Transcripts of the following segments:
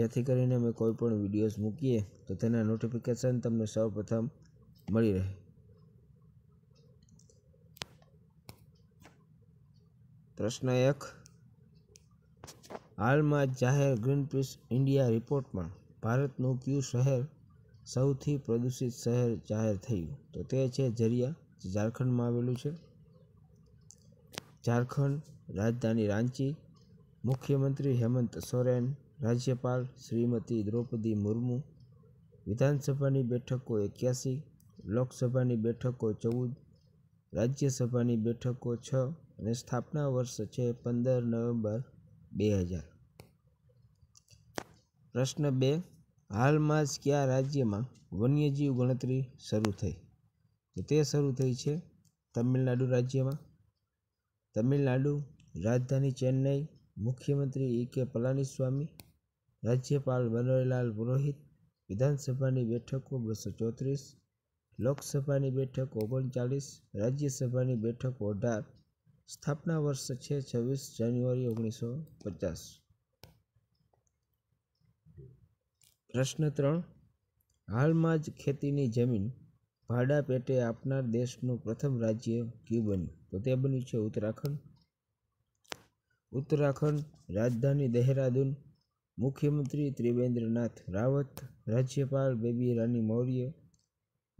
જેથી કરીને અમે કોઈ પણ વિડીયોઝ મૂકીએ તો તેના નોટિફિકેશન તમને સૌપ્રથમ મળી રહે પ્રશ્ન એક હાલમાં જાહેર ગ્રીનપીસ ઇન્ડિયા રિપોર્ટમાં ભારતનું ક્યુ શહેર સૌથી પ્રદૂષિત શહેર જાહેર થયું તો તે છે જરિયા જે ઝારખંડમાં આવેલું છે ઝારખંડ રાજધાની રાંચી મુખ્યમંત્રી હેમંત સોરેન રાજ્યપાલ શ્રીમતી દ્રૌપદી મુર્મુ વિધાનસભાની બેઠકો એક્યાસી લોકસભાની બેઠકો ચૌદ રાજ્યસભાની બેઠકો છ અને સ્થાપના વર્ષ છે પંદર નવેમ્બર બે હજાર પ્રશ્ન બે હાલમાં જ કયા રાજ્યમાં વન્યજીવ ગણતરી શરૂ થઈ તો તે શરૂ થઈ છે તમિલનાડુ રાજ્યમાં તમિલનાડુ રાજધાની ચેન્નઈ મુખ્યમંત્રી ઈ કે પલાનીસ્વામી રાજ્યપાલ મનોહરલાલ પુરોહિત વિધાનસભાની બેઠક બસો ચોત્રીસ લોકસભાની બેઠક ઓગણચાલીસ રાજ્યસભાની બેઠક અઢાર સ્થાપના વર્ષ છે છવ્વીસ જાન્યુઆરી ઓગણીસો પચાસ પ્રશ્ન ત્રણ હાલમાં જ ખેતીની જમીન ભાડા પેટે આપનાર દેશનું પ્રથમ રાજ્ય ક્યુ બન્યું તો તે બન્યું છે ઉત્તરાખંડ ઉત્તરાખંડ રાજધાની દહેરાદૂન મુખ્યમંત્રી ત્રિવેન્દ્રનાથ રાવત રાજ્યપાલ બેબી રાની મૌર્ય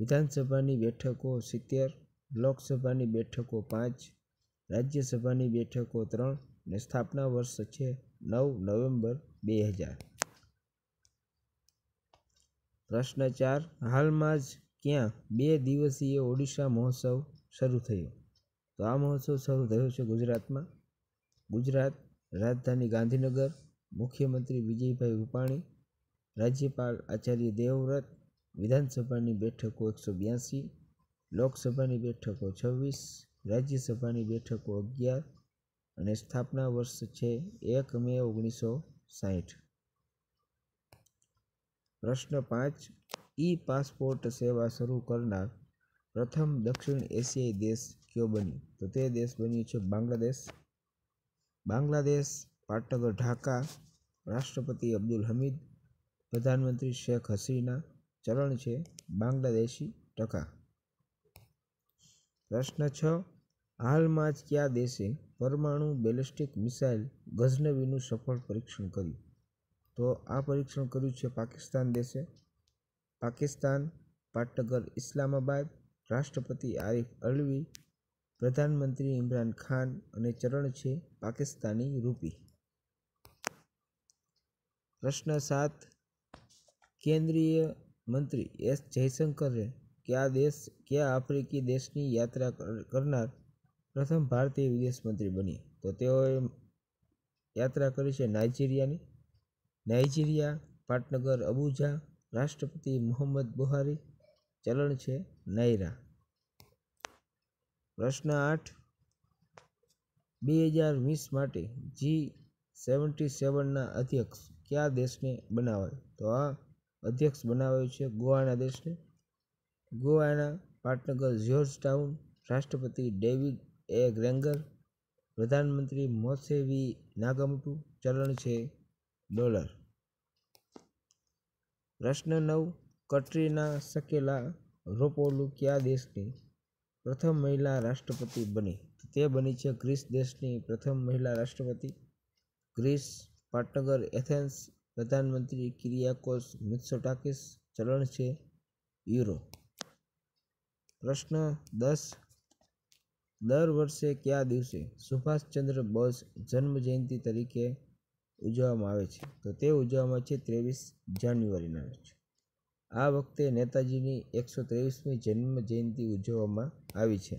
વિધાનસભાની બેઠકો સિત્તેર લોકસભાની બેઠકો પાંચ રાજ્યસભાની બેઠકો ત્રણ ને સ્થાપના વર્ષ છે નવ નવેમ્બર બે હજાર પ્રશ્ન ચાર હાલમાં જ ક્યાં બે દિવસીય ઓડિશા મહોત્સવ શરૂ થયો તો આ મહોત્સવ શરૂ થયો છે ગુજરાતમાં ગુજરાત રાજધાની ગાંધીનગર મુખ્યમંત્રી વિજયભાઈ રૂપાણી રાજ્યપાલ આચાર્ય દેવવ્રત વિધાનસભાની બેઠકો એકસો બ્યાસી લોકસભાની બેઠકો છવ્વીસ રાજ્યસભાની બેઠકો અગિયાર અને સ્થાપના વર્ષ છે એક મે ઓગણીસો સાહીઠ પ્રશ્ન પાંચ ઈ પાસપોર્ટ સેવા શરૂ કરનાર પ્રથમ દક્ષિણ એશિયાઈ દેશ કયો બન્યો તો તે દેશ બન્યો છે બાંગ્લાદેશ બાંગ્લાદેશ પાટનગર ઢાકા રાષ્ટ્રપતિ અબ્દુલ હમીદ પ્રધાનમંત્રી શેખ હસીના ચરણ છે બાંગ્લાદેશી ટકા પ્રશ્ન છ હાલમાં જ કયા દેશે પરમાણુ બેલિસ્ટિક મિસાઇલ ગઝનવીનું સફળ પરીક્ષણ કર્યું તો આ પરીક્ષણ કર્યું છે પાકિસ્તાન દેશે પાકિસ્તાન પાટનગર ઇસ્લામાબાદ રાષ્ટ્રપતિ આરિફ અલવી પ્રધાનમંત્રી ઇમરાન ખાન અને ચરણ છે પાકિસ્તાની રૂપી પ્રશ્ન સાત કેન્દ્રીય મંત્રી એસ જયશંકરે કયા દેશ કયા આફ્રિકી દેશની યાત્રા કરનાર પ્રથમ ભારતીય વિદેશ મંત્રી બની તો તેઓએ યાત્રા કરી છે નાઇજીરિયાની નાઇજીરિયા પાટનગર અબુજા રાષ્ટ્રપતિ મોહમ્મદ બુહારી ચલણ છે નાયરા પ્રશ્ન આઠ બે હજાર વીસ માટે જી સેવન્ટી સેવનના અધ્યક્ષ કયા દેશને બનાવાય તો આ અધ્યક્ષ બનાવાયો છે ગોવાના દેશને ગોવાના પાટનગર જ્યોર્જ ટાઉન રાષ્ટ્રપતિ ડેવિડ એ ગ્રેંગર પ્રધાનમંત્રી મોસેવી નાગમટુ ચલણ છે ડોલર પ્રશ્ન નવ કટરીના શકેલા રોપોલુ કયા દેશની પ્રથમ મહિલા રાષ્ટ્રપતિ બની તે બની છે ગ્રીસ દેશની પ્રથમ મહિલા રાષ્ટ્રપતિ ગ્રીસ પાટનગર એથેન્સ પ્રધાનમંત્રી કિરિયાકોસ ટાકીસ ચલણ છે યુરો પ્રશ્ન દસ દર વર્ષે કયા દિવસે સુભાષચંદ્ર બોઝ જન્મજયંતિ તરીકે ઉજવવામાં આવે છે તો તે ઉજવવામાં છે ત્રેવીસ જાન્યુઆરીના રોજ આ વખતે નેતાજીની એકસો ત્રેવીસમી જન્મ જયંતિ ઉજવવામાં આવી છે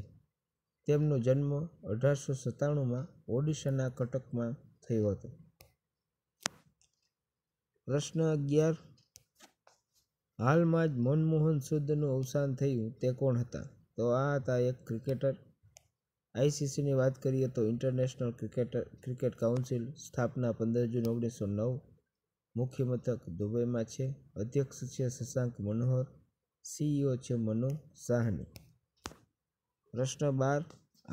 તેમનો જન્મ અઢારસો સત્તાણુંમાં ઓડિશાના કટકમાં થયો હતો પ્રશ્ન અગિયાર હાલમાં જ મનમોહન સુદનું અવસાન થયું તે કોણ હતા તો આ હતા એક ક્રિકેટર આઈસીસીની વાત કરીએ તો ઇન્ટરનેશનલ ક્રિકેટર ક્રિકેટ કાઉન્સિલ સ્થાપના પંદર જૂન ઓગણીસો નવ મુખ્ય મથક દુબઈમાં છે અધ્યક્ષ છે શશાંક મનોહર સીઈઓ છે મનુ સાહની પ્રશ્ન બાર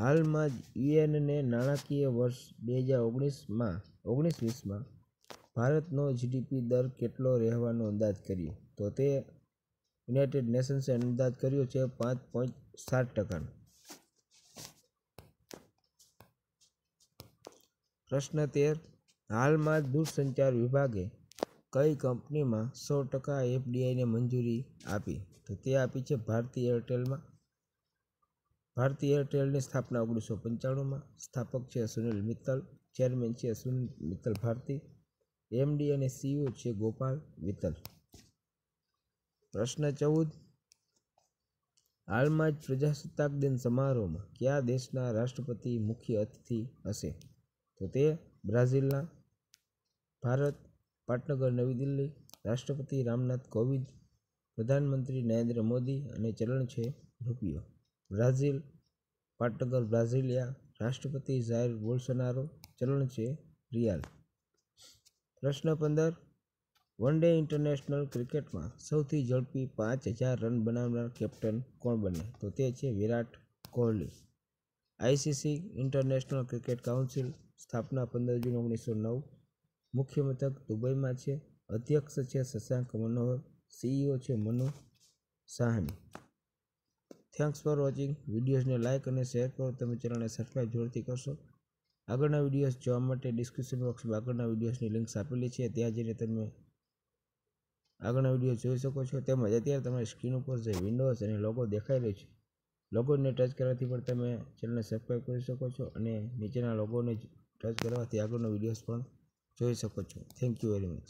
હાલમાં જ યુએનને નાણાકીય વર્ષ બે હજાર ઓગણીસમાં ઓગણીસ વીસમાં ભારતનો જીડીપી દર કેટલો રહેવાનો અંદાજ કર્યો તો તે યુનાઇટેડ નેશન્સે અંદાજ કર્યો છે પાંચ પોઈન્ટ સાત ટકાનો પ્રશ્ન તેર હાલમાં જ દૂરસંચાર વિભાગે કઈ કંપનીમાં સો ટકા એફડીઆઈને મંજૂરી આપી તો તે આપી છે ભારતીય એરટેલમાં ભારતીય એરટેલની સ્થાપના ઓગણીસો પંચાણુંમાં સ્થાપક છે સુનિલ મિત્તલ ચેરમેન છે સુનિલ મિત્તલ ભારતી એમડી અને સીઈઓ છે ગોપાલ મિત્તલ પ્રશ્ન ચૌદ હાલમાં જ પ્રજાસત્તાક દિન સમારોહમાં કયા દેશના રાષ્ટ્રપતિ મુખ્ય અતિથિ હશે તો તે બ્રાઝિલના ભારત પાટનગર નવી દિલ્હી રાષ્ટ્રપતિ રામનાથ કોવિંદ પ્રધાનમંત્રી નરેન્દ્ર મોદી અને ચલણ છે રૂપિયો બ્રાઝિલ પાટનગર બ્રાઝિલિયા રાષ્ટ્રપતિ જાહેર બોલ્સોનારો ચલણ છે રિયાલ પ્રશ્ન પંદર વન ડે ઇન્ટરનેશનલ ક્રિકેટમાં સૌથી ઝડપી પાંચ હજાર રન બનાવનાર કેપ્ટન કોણ બને તો તે છે Virat Kohli ICC International Cricket Council સ્થાપના પંદર જૂન ઓગણીસો નવ મુખ્ય મથક દુબઈમાં છે અધ્યક્ષ છે શશાંક મનોહર સીઈઓ છે Manu Sawhney thanks for watching વિડીયોઝને લાઇક અને શેર કરો તમે ચેનલને સબસ્ક્રાઈબ જરૂરથી કરશો આગળના વિડીયોઝ જોવા માટે ડિસ્ક્રિપ્શન બોક્સમાં આગળના વિડીયોઝની લિંક્સ આપેલી છે ત્યાં જઈને તમે આગળના વિડીયો જોઈ શકો છો તેમજ અત્યારે તમારી સ્ક્રીન ઉપર જે વિન્ડોઝ અને લોગો દેખાઈ રહ્યો છે લોગોને ટચ કરવાથી પણ તમે ચેનલને સબસ્ક્રાઈબ કરી શકો છો અને નીચેના લોગોને ટચ કરવાથી આગળનો વિડીયોઝ પણ જોઈ શકો છો થેન્ક યુ વેરી મચ